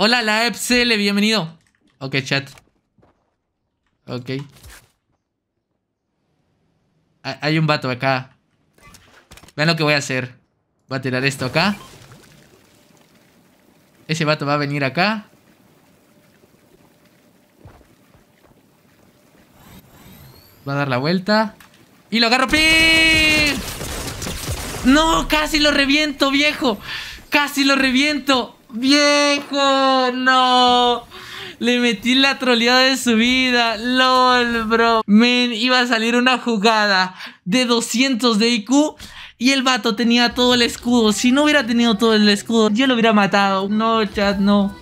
Hola, la Epsele, bienvenido. Ok, chat. Ok. Hay un vato acá. Vean lo que voy a hacer. Voy a tirar esto acá. Ese vato va a venir acá. Va a dar la vuelta. ¡Y lo agarro! ¡No! ¡Casi lo reviento, viejo! ¡Casi lo reviento! ¡Viejo! ¡No! Le metí la troleada de su vida. LOL, bro. Men, iba a salir una jugada de 200 de IQ. Y el vato tenía todo el escudo. Si no hubiera tenido todo el escudo, yo lo hubiera matado. No, chat, no.